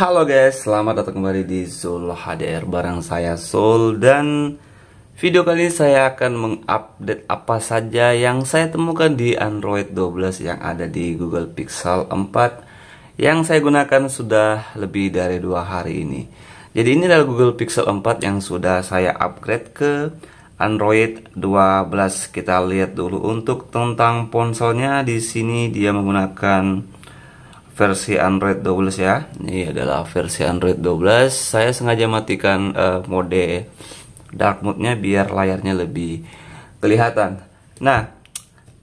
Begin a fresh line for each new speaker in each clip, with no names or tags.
Halo guys, selamat datang kembali di Zul HDR Barang saya Zul dan video kali ini saya akan mengupdate apa saja yang saya temukan di Android 12 yang ada di Google Pixel 4 yang saya gunakan sudah lebih dari dua hari ini. Jadi ini adalah Google Pixel 4 yang sudah saya upgrade ke Android 12. Kita lihat dulu untuk tentang ponselnya di sini dia menggunakan versi Android 12 ya. Ini adalah versi Android 12. Saya sengaja matikan uh, mode dark mode-nya biar layarnya lebih kelihatan. Nah,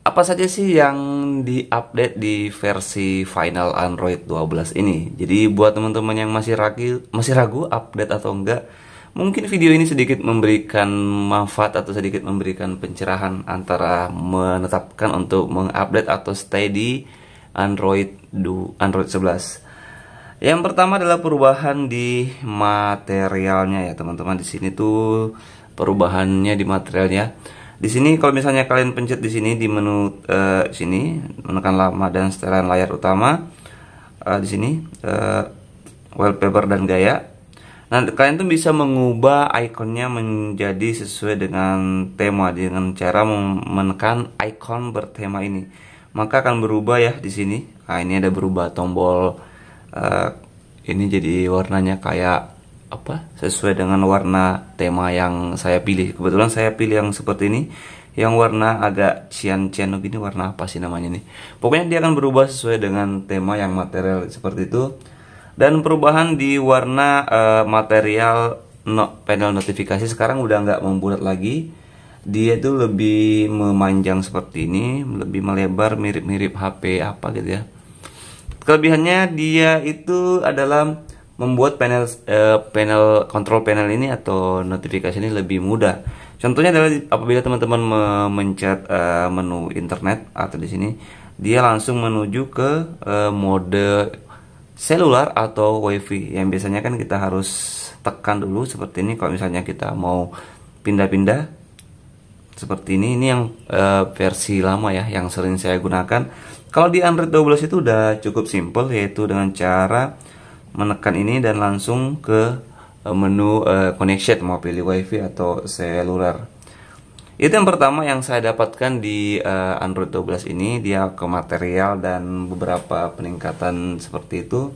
apa saja sih yang diupdate di versi final Android 12 ini? Jadi buat teman-teman yang masih ragu, masih ragu update atau enggak, mungkin video ini sedikit memberikan manfaat atau sedikit memberikan pencerahan antara menetapkan untuk mengupdate atau stay di Android du, Android 11. Yang pertama adalah perubahan di materialnya ya teman-teman. Di sini tuh perubahannya di materialnya. Di sini kalau misalnya kalian pencet di sini di menu uh, sini menekan lama dan setelan layar utama uh, di sini uh, wallpaper dan gaya. Nah, kalian tuh bisa mengubah ikonnya menjadi sesuai dengan tema dengan cara menekan ikon bertema ini maka akan berubah ya di sini nah ini ada berubah tombol uh, ini jadi warnanya kayak apa sesuai dengan warna tema yang saya pilih kebetulan saya pilih yang seperti ini yang warna agak cyan cian begini warna apa sih namanya nih pokoknya dia akan berubah sesuai dengan tema yang material seperti itu dan perubahan di warna uh, material no, panel notifikasi sekarang udah nggak membulat lagi dia tuh lebih memanjang seperti ini, lebih melebar mirip-mirip HP apa gitu ya. Kelebihannya dia itu adalah membuat panel eh, panel kontrol panel ini atau notifikasi ini lebih mudah. Contohnya adalah apabila teman-teman memencet eh, menu internet atau di sini dia langsung menuju ke eh, mode seluler atau wifi yang biasanya kan kita harus tekan dulu seperti ini kalau misalnya kita mau pindah-pindah seperti ini ini yang uh, versi lama ya yang sering saya gunakan kalau di Android 12 itu udah cukup simple yaitu dengan cara menekan ini dan langsung ke eh, menu uh, connection mau pilih wifi atau seluler itu yang pertama yang saya dapatkan di uh, Android 12 ini dia ke material dan beberapa peningkatan seperti itu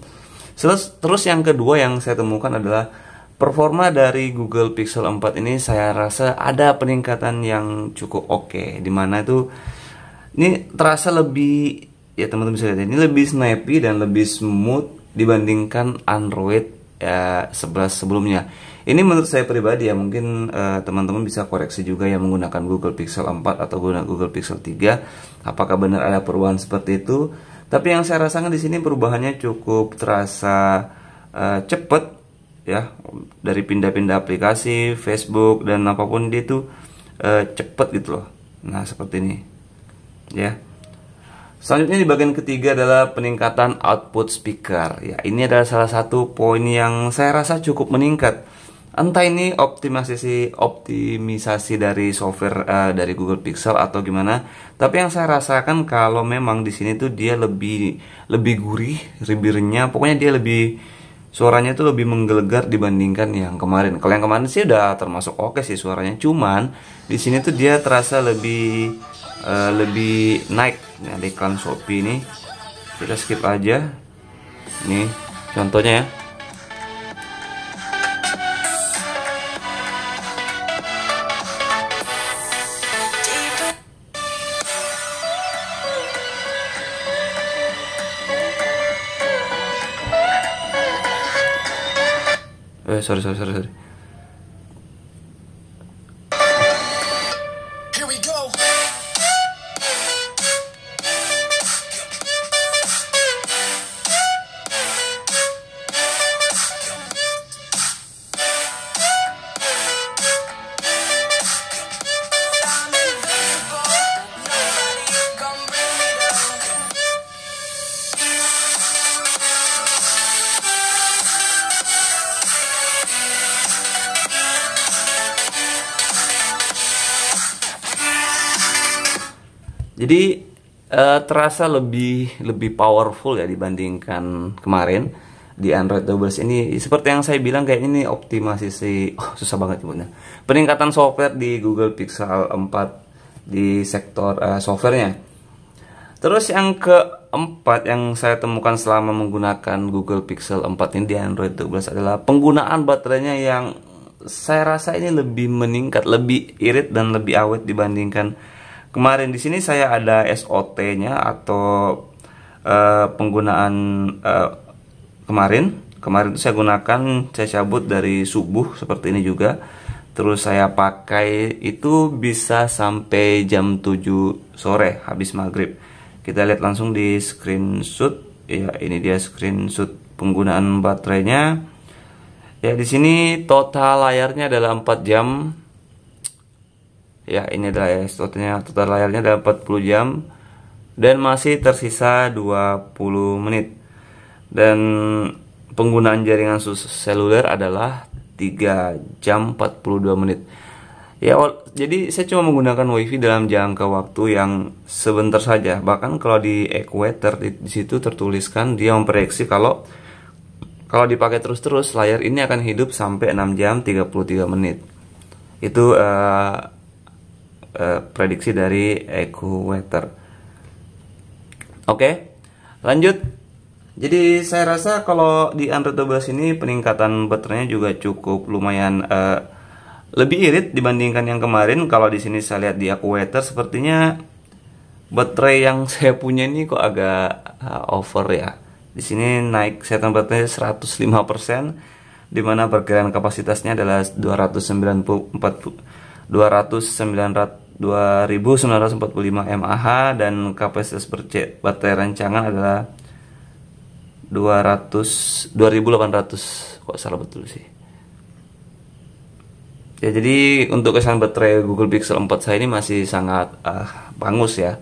terus terus yang kedua yang saya temukan adalah Performa dari Google Pixel 4 ini saya rasa ada peningkatan yang cukup oke okay, mana itu ini terasa lebih ya teman-teman bisa lihat ini lebih snappy dan lebih smooth dibandingkan Android ya, 11 sebelumnya. Ini menurut saya pribadi ya mungkin eh, teman-teman uh, bisa koreksi juga yang menggunakan Google Pixel 4 atau guna Google Pixel 3 apakah benar ada perubahan seperti itu? Tapi yang saya rasakan di sini perubahannya cukup terasa uh, cepat ya dari pindah-pindah aplikasi Facebook dan apapun dia itu e, eh, cepet gitu loh nah seperti ini ya selanjutnya di bagian ketiga adalah peningkatan output speaker ya ini adalah salah satu poin yang saya rasa cukup meningkat entah ini optimisasi optimisasi dari software uh, dari Google Pixel atau gimana tapi yang saya rasakan kalau memang di sini tuh dia lebih lebih gurih ribirnya pokoknya dia lebih suaranya tuh lebih menggelegar dibandingkan yang kemarin. Kalau yang kemarin sih udah termasuk oke okay sih suaranya, cuman di sini tuh dia terasa lebih uh, lebih naik. Nah, iklan Shopee ini kita skip aja. Nih contohnya ya. eh sorry sorry sorry sorry Jadi uh, terasa lebih lebih powerful ya dibandingkan kemarin di Android 12 ini seperti yang saya bilang kayak ini optimasi oh, susah banget ibunya. Peningkatan software di Google Pixel 4 di sektor uh, softwarenya. Terus yang keempat yang saya temukan selama menggunakan Google Pixel 4 ini di Android 12 adalah penggunaan baterainya yang saya rasa ini lebih meningkat, lebih irit dan lebih awet dibandingkan Kemarin di sini saya ada SOT-nya atau uh, penggunaan uh, kemarin. Kemarin itu saya gunakan saya cabut dari subuh seperti ini juga. Terus saya pakai itu bisa sampai jam 7 sore habis maghrib. Kita lihat langsung di screenshot. Ya, ini dia screenshot penggunaan baterainya. Ya, di sini total layarnya adalah 4 jam ya ini adalah ya slotnya total layarnya ada 40 jam dan masih tersisa 20 menit dan penggunaan jaringan seluler adalah 3 jam 42 menit ya jadi saya cuma menggunakan wifi dalam jangka waktu yang sebentar saja bahkan kalau di equator di, situ tertuliskan dia memprediksi kalau kalau dipakai terus-terus layar ini akan hidup sampai 6 jam 33 menit itu uh, Eh, prediksi dari Equator. Oke, lanjut. Jadi saya rasa kalau di Android 12 ini peningkatan baterainya juga cukup lumayan uh, lebih irit dibandingkan yang kemarin. Kalau di sini saya lihat di Equator sepertinya baterai yang saya punya ini kok agak uh, over ya. Di sini naik saya tempatnya 105%, di mana perkiraan kapasitasnya adalah 294 40, 2945 mAh dan kapasitas baterai rancangan adalah 200 2800 kok salah betul sih ya jadi untuk kesan baterai Google Pixel 4 saya ini masih sangat uh, bagus ya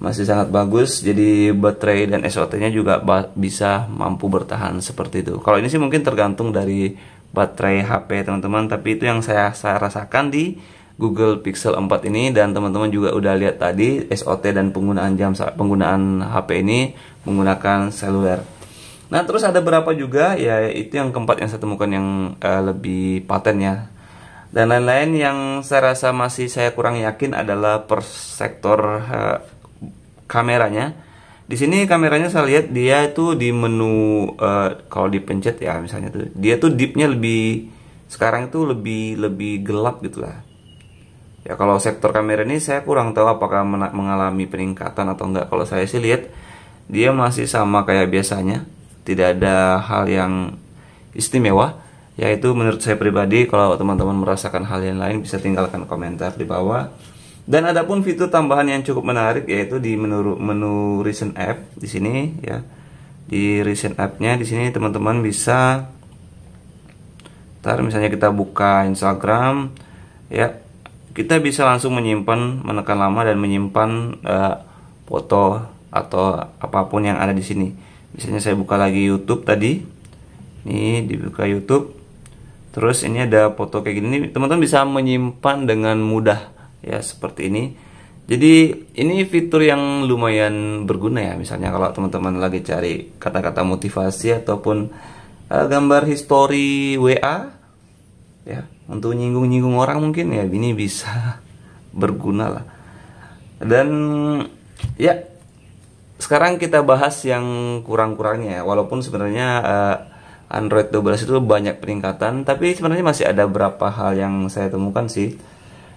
masih sangat bagus jadi baterai dan SOT nya juga bisa mampu bertahan seperti itu kalau ini sih mungkin tergantung dari baterai HP teman-teman tapi itu yang saya, saya rasakan di Google Pixel 4 ini dan teman-teman juga udah lihat tadi SOT dan penggunaan jam penggunaan HP ini menggunakan seluler. Nah, terus ada berapa juga ya itu yang keempat yang saya temukan yang uh, lebih paten ya. Dan lain-lain yang saya rasa masih saya kurang yakin adalah per sektor uh, kameranya. Di sini kameranya saya lihat dia itu di menu uh, kalau dipencet ya misalnya tuh dia tuh deepnya lebih sekarang itu lebih lebih gelap gitulah Ya kalau sektor kamera ini saya kurang tahu apakah mengalami peningkatan atau enggak. Kalau saya sih lihat dia masih sama kayak biasanya. Tidak ada hal yang istimewa. Yaitu menurut saya pribadi kalau teman-teman merasakan hal yang lain bisa tinggalkan komentar di bawah. Dan ada pun fitur tambahan yang cukup menarik yaitu di menu menu recent app di sini ya. Di recent app-nya di sini teman-teman bisa Ntar misalnya kita buka Instagram ya kita bisa langsung menyimpan menekan lama dan menyimpan uh, foto atau apapun yang ada di sini misalnya saya buka lagi YouTube tadi ini dibuka YouTube terus ini ada foto kayak gini teman-teman bisa menyimpan dengan mudah ya seperti ini jadi ini fitur yang lumayan berguna ya misalnya kalau teman-teman lagi cari kata-kata motivasi ataupun uh, gambar histori WA ya untuk nyinggung-nyinggung orang mungkin ya ini bisa berguna lah dan ya sekarang kita bahas yang kurang-kurangnya ya walaupun sebenarnya uh, Android 12 itu banyak peningkatan tapi sebenarnya masih ada beberapa hal yang saya temukan sih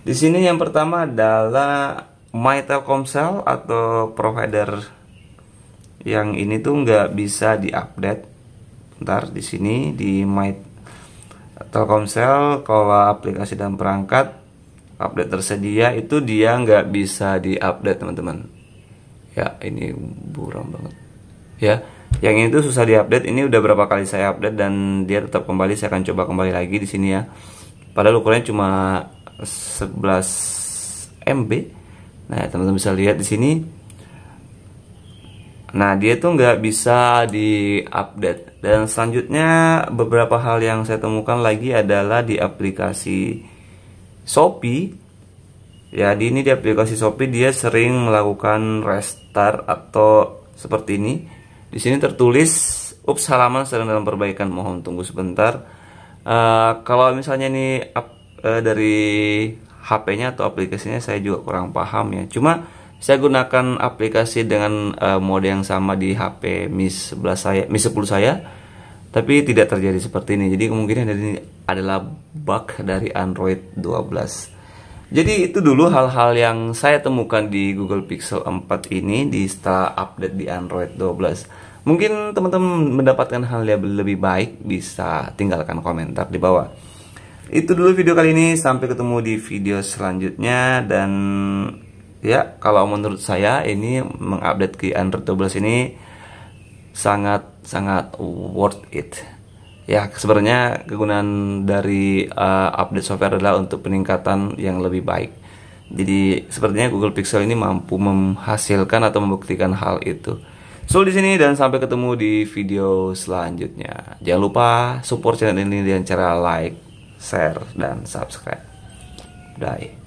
di sini yang pertama adalah My Telkomsel atau provider yang ini tuh nggak bisa diupdate. Ntar di sini di My Telkomsel kalau aplikasi dan perangkat update tersedia itu dia nggak bisa diupdate teman-teman ya ini buram banget ya yang ini tuh susah diupdate ini udah berapa kali saya update dan dia tetap kembali saya akan coba kembali lagi di sini ya padahal ukurannya cuma 11 MB nah teman-teman bisa lihat di sini Nah, dia tuh nggak bisa di-update. Dan selanjutnya beberapa hal yang saya temukan lagi adalah di aplikasi Shopee. Ya, di ini di aplikasi Shopee dia sering melakukan restart atau seperti ini. Di sini tertulis, ups halaman sedang dalam perbaikan, mohon tunggu sebentar. Uh, kalau misalnya ini uh, dari HP-nya atau aplikasinya saya juga kurang paham ya. Cuma saya gunakan aplikasi dengan uh, mode yang sama di HP Mi 11 saya, Mi 10 saya. Tapi tidak terjadi seperti ini. Jadi kemungkinan dari ini adalah bug dari Android 12. Jadi itu dulu hal-hal yang saya temukan di Google Pixel 4 ini di setelah update di Android 12. Mungkin teman-teman mendapatkan hal yang lebih baik bisa tinggalkan komentar di bawah. Itu dulu video kali ini, sampai ketemu di video selanjutnya dan ya kalau menurut saya ini mengupdate ke Android 12 ini sangat sangat worth it ya sebenarnya kegunaan dari uh, update software adalah untuk peningkatan yang lebih baik jadi sepertinya Google Pixel ini mampu menghasilkan atau membuktikan hal itu so di sini dan sampai ketemu di video selanjutnya jangan lupa support channel ini dengan cara like share dan subscribe bye